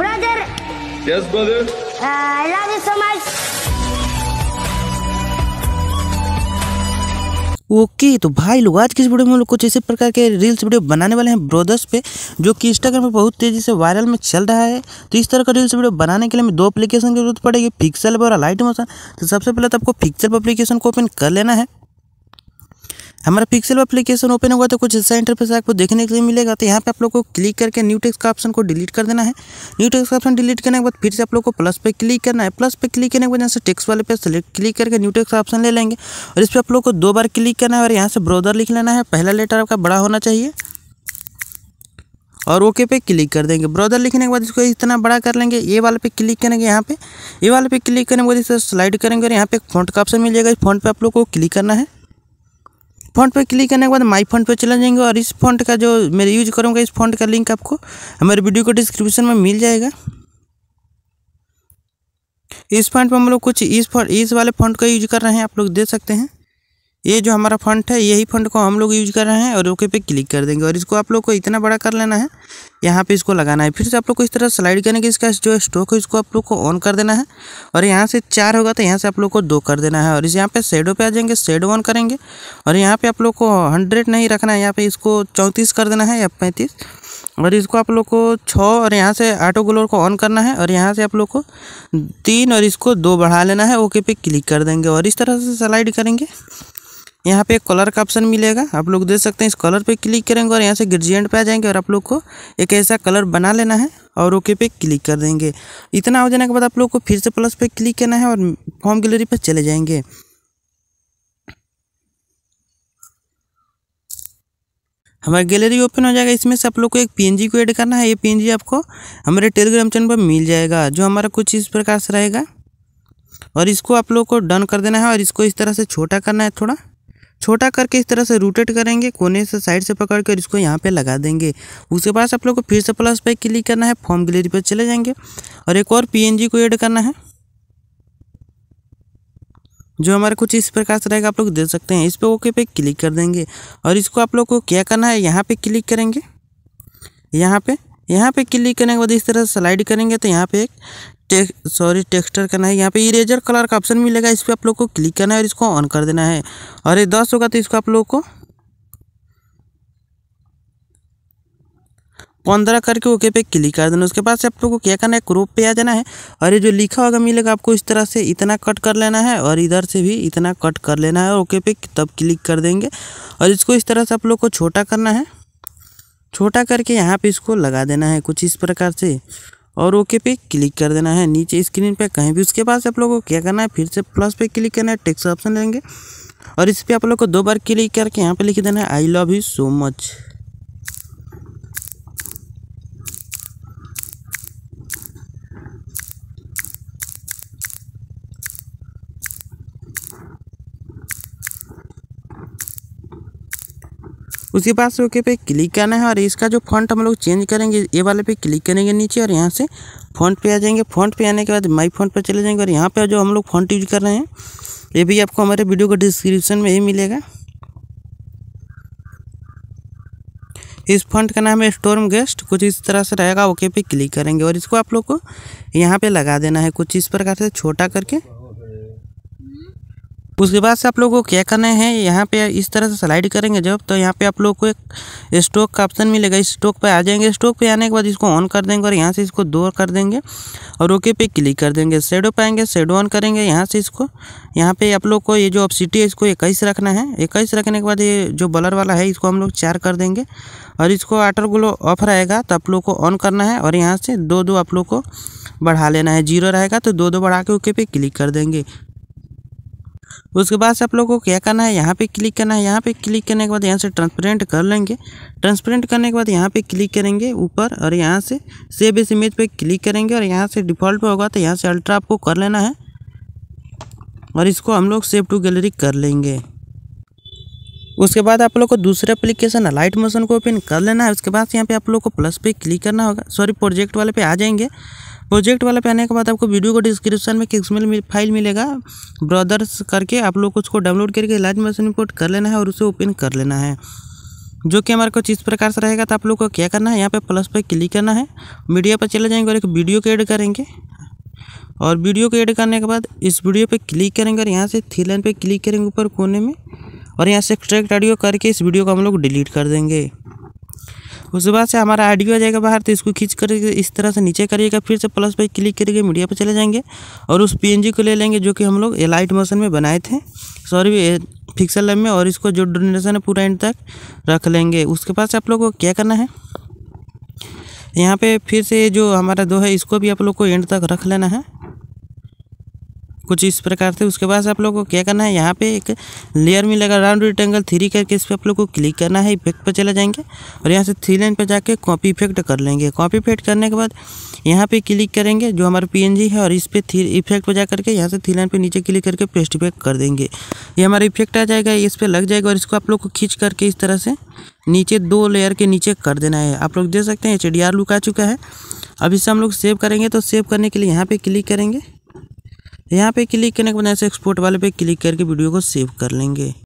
Brother. Yes, brother. Uh, I love you so much. Okay okay, तो भाई लोग आज किस वीडियो में हम लोग कुछ इसी प्रकार के रील्स वीडियो बनाने वाले हैं ब्रोदर्स पे जो कि इंस्टाग्राम पे बहुत तेज़ी से वायरल में चल रहा है तो इस तरह का रील्स वीडियो बनाने के लिए हमें दो एप्लीकेशन की जरूरत पड़ेगी पिक्सल और लाइट मोशन तो सबसे पहले तो आपको पिक्सल एप्लीकेशन को ओपन कर लेना है हमारा पिक्सल एप्लीकेशन ओपन होगा तो कुछ ऐसा इंटरफेस आपको देखने के लिए मिलेगा तो यहाँ पे आप लोग को क्लिक करके न्यू टेक्स का ऑप्शन को डिलीट कर देना है न्यू टेक्स का ऑप्शन डिलीट करने के बाद फिर से आप लोग को प्लस पे क्लिक करना है प्लस पे क्लिक करने के बाद यहाँ से टेक्स वाले पे सेलेक्ट क्लिक करके न्यू टेक्स का ऑप्शन ले लेंगे और इस पर आप लोग को दो बार क्लिक करना है और यहाँ से ब्रोदर लिख लेना है पहला लेटर आपका बड़ा होना चाहिए और ओके पे क्लिक कर देंगे ब्राउजर लिखने के बाद इसको इतना बड़ा कर लेंगे ये वाले पे क्लिक करेंगे यहाँ पे ये वाले पे क्लिक करने के बाद इसे स्लाइड करेंगे और यहाँ पे फॉन्ट का ऑप्शन मिल जाएगा इस फॉन्ट पे आप लोग को क्लिक करना है फॉन्ट पे क्लिक करने के बाद माई फॉन्ट पे चला जाएंगे और इस फॉन्ट का जो मैं यूज करूँगा इस फॉन्ट का लिंक आपको हमारे वीडियो को डिस्क्रिप्शन में मिल जाएगा इस फॉन्ट पर हम लोग कुछ इस फॉन्ट इस वाले फॉन्ट का यूज कर रहे हैं आप लोग दे सकते हैं ये जो हमारा फंड है यही फंड को हम लोग यूज कर रहे हैं और ओके पे क्लिक कर देंगे और इसको आप लोग को इतना बड़ा कर लेना है यहाँ पे इसको लगाना है फिर से आप लोग को इस तरह स्लाइड करने के इसका जो स्टॉक है इसको आप लोग को ऑन कर देना है और यहाँ से चार होगा तो यहाँ से आप लोग को दो कर देना है और इस यहाँ पे शेडो पे आ जाएंगे शेडो ऑन करेंगे और यहाँ पे आप लोग को हंड्रेड नहीं रखना है यहाँ पे इसको चौंतीस कर देना है या पैंतीस और इसको आप लोग को छः और यहाँ से ऑटो ग्लोर को ऑन करना है और यहाँ से आप लोग को तीन और इसको दो बढ़ा लेना है ओके पे क्लिक कर देंगे और इस तरह से स्लाइड करेंगे यहाँ पे एक कलर का ऑप्शन मिलेगा आप लोग देख सकते हैं इस कलर पे क्लिक करेंगे और यहाँ से ग्रेडियंट पे आ जाएंगे और आप लोग को एक ऐसा कलर बना लेना है और ओके पे क्लिक कर देंगे इतना हो जाने के बाद आप लोग को फिर से प्लस पे क्लिक करना है और फॉर्म गैलरी पर चले जाएंगे हमारा गैलरी ओपन हो जाएगा इसमें से आप लोग को एक पीएनजी को ऐड करना है ये पीएनजी आपको हमारे टेलीग्राम चैनल पर मिल जाएगा जो हमारा कुछ इस प्रकार से रहेगा और इसको आप लोग को डन कर देना है और इसको इस तरह से छोटा करना है थोड़ा छोटा करके इस तरह से रोटेट करेंगे कोने से साइड से पकड़ कर इसको यहाँ पे लगा देंगे उसके बाद आप लोग को फिर से प्लस पे क्लिक करना है फॉर्म गलेरी पर चले जाएंगे और एक और पीएनजी को ऐड करना है जो हमारा कुछ इस प्रकार से रहेगा आप लोग दे सकते हैं इस पर ओके पे क्लिक कर देंगे और इसको आप लोग को क्या करना है यहाँ पे क्लिक करेंगे यहाँ पे यहाँ पे क्लिक करने के बाद इस तरह स्लाइड करेंगे तो यहाँ पे एक टेक् सॉरी टेक्स्टर करना है यहाँ पे इरेजर कलर का ऑप्शन मिलेगा इस पर आप लोग को क्लिक करना है और इसको ऑन कर देना है और ये दस होगा तो इसको आप लोग को पंद्रह करके ओके पे क्लिक कर देना उसके बाद से आप लोग को क्या करना है क्रोप पे आ जाना है और ये जो लिखा होगा मिलेगा आपको इस तरह से इतना कट कर लेना है और इधर से भी इतना कट कर लेना है ओके पे तब क्लिक कर देंगे और इसको इस तरह से आप लोग को छोटा करना है छोटा करके यहाँ पे इसको लगा देना है कुछ इस प्रकार से और ओके पे क्लिक कर देना है नीचे स्क्रीन पे कहीं भी उसके पास आप लोगों को क्या करना है फिर से प्लस पे क्लिक करना है टेक्स ऑप्शन लेंगे और इस पर आप लोग को दो बार क्लिक करके यहाँ पे लिख देना है I love you so much उसके बाद से ओके पे क्लिक करना है और इसका जो फॉन्ट हम लोग चेंज करेंगे ये वाले पे क्लिक करेंगे नीचे और यहाँ से फॉन्ट पे आ जाएंगे फॉन्ट पे आने के बाद माई फॉन्ट पर चले जाएंगे और यहाँ पर जो हम लोग फॉन्ट यूज कर रहे हैं ये भी आपको हमारे वीडियो के डिस्क्रिप्शन में ही मिलेगा इस फंड का नाम है स्टोर्म गेस्ट कुछ इस तरह से रहेगा ओके पे क्लिक करेंगे और इसको आप लोग को यहाँ पे लगा देना है कुछ इस प्रकार से छोटा करके उसके बाद से आप लोगों को क्या करना है यहाँ पे इस तरह से स्लाइड करेंगे जब तो यहाँ पे आप लोग को एक स्टोक का ऑप्शन मिलेगा इस स्टोक पे आ जाएंगे स्टोक पे आने के बाद इसको ऑन कर देंगे और यहाँ से इसको दो कर देंगे और ओके पे क्लिक कर देंगे शेडो पे आएंगे शेडो ऑन करेंगे यहाँ से इसको यहाँ पे आप लोग को ये जो ऑप्सिटी है इसको इक्कीस रखना है इक्कीस रखने के बाद ये जो बलर वाला है इसको हम लोग चार कर देंगे और इसको आटर ग्लो ऑफ रहेगा तो आप लोग को ऑन करना है और यहाँ से दो दो आप लोग को बढ़ा लेना है जीरो रहेगा तो दो दो बढ़ा के ओके पे क्लिक कर देंगे तो उसके बाद से आप लोग को क्या करना है यहाँ पे क्लिक करना है यहाँ पे क्लिक करने के बाद यहाँ से ट्रांसपेरेंट कर लेंगे ट्रांसपेरेंट करने के बाद यहाँ पे क्लिक करेंगे ऊपर और यहाँ से सेव इस इमेज पे क्लिक करेंगे और यहाँ से डिफ़ॉल्ट पे होगा तो यहाँ से अल्ट्रा आपको कर लेना है और इसको हम लोग सेव टू गैलरी कर लेंगे उसके बाद आप लोग को दूसरा एप्लीकेशन लाइट मोशन को ओपन कर लेना है उसके बाद यहाँ पे आप लोग को प्लस पे क्लिक करना होगा सॉरी प्रोजेक्ट वाले पे आ जाएंगे प्रोजेक्ट वाला पे आने के बाद आपको वीडियो को डिस्क्रिप्शन में किसमेल फाइल मिलेगा ब्रदर्स करके आप लोग उसको डाउनलोड करके लाइट मशीन इम्पोर्ट कर लेना है और उसे ओपन कर लेना है जो कि हमारे कुछ इस प्रकार से रहेगा तो आप लोग को क्या करना है यहाँ पे प्लस पर क्लिक करना है मीडिया पर चले जाएंगे और एक वीडियो को ऐड करेंगे और वीडियो को ऐड करने के बाद इस वीडियो पे क्लिक करेंगे और यहाँ से थ्री लाइन पे क्लिक करेंगे ऊपर कोने में और यहाँ से एक्सट्रैक्ट ऑडियो करके इस वीडियो को हम लोग डिलीट कर देंगे उसके बाद से हमारा आइडियो आ जाएगा बाहर तो इसको खींच कर इस तरह से नीचे करिएगा फिर से प्लस पर क्लिक करके मीडिया पर चले जाएंगे और उस पी को ले लेंगे जो कि हम लोग एलाइट मोशन में बनाए थे सॉरी फिक्सल लैब में और इसको जो डोनेशन है पूरा एंड तक रख लेंगे उसके बाद आप लोग को क्या करना है यहाँ पे फिर से जो हमारा दो है इसको भी आप लोग को एंड तक रख लेना है कुछ इस प्रकार से उसके बाद आप लोग को क्या करना है यहाँ पे एक लेयर में लगा राउंड रिटेंगल थ्री करके इस पर आप लोग को क्लिक करना है इफेक्ट पर चले जाएंगे और यहाँ से थ्री लाइन पर जाके कॉपी इफेक्ट कर लेंगे कॉपी इफेक्ट करने के बाद यहाँ पे क्लिक करेंगे जो हमारा पी है और इस पर थ्री इफेक्ट पर जा करके यहाँ से थ्री लाइन पर नीचे क्लिक करके पेस्ट इफेक्ट कर देंगे ये हमारा इफेक्ट आ जाएगा इस पर लग जाएगा और इसको आप लोग को खींच करके इस तरह से नीचे दो लेयर के नीचे कर देना है आप लोग देख सकते हैं एच लुक आ चुका है अब से हम लोग सेव करेंगे तो सेव करने के लिए यहाँ पर क्लिक करेंगे यहाँ पे क्लिक करने के बाद ऐसे एक्सपोर्ट वाले पे क्लिक करके वीडियो को सेव कर लेंगे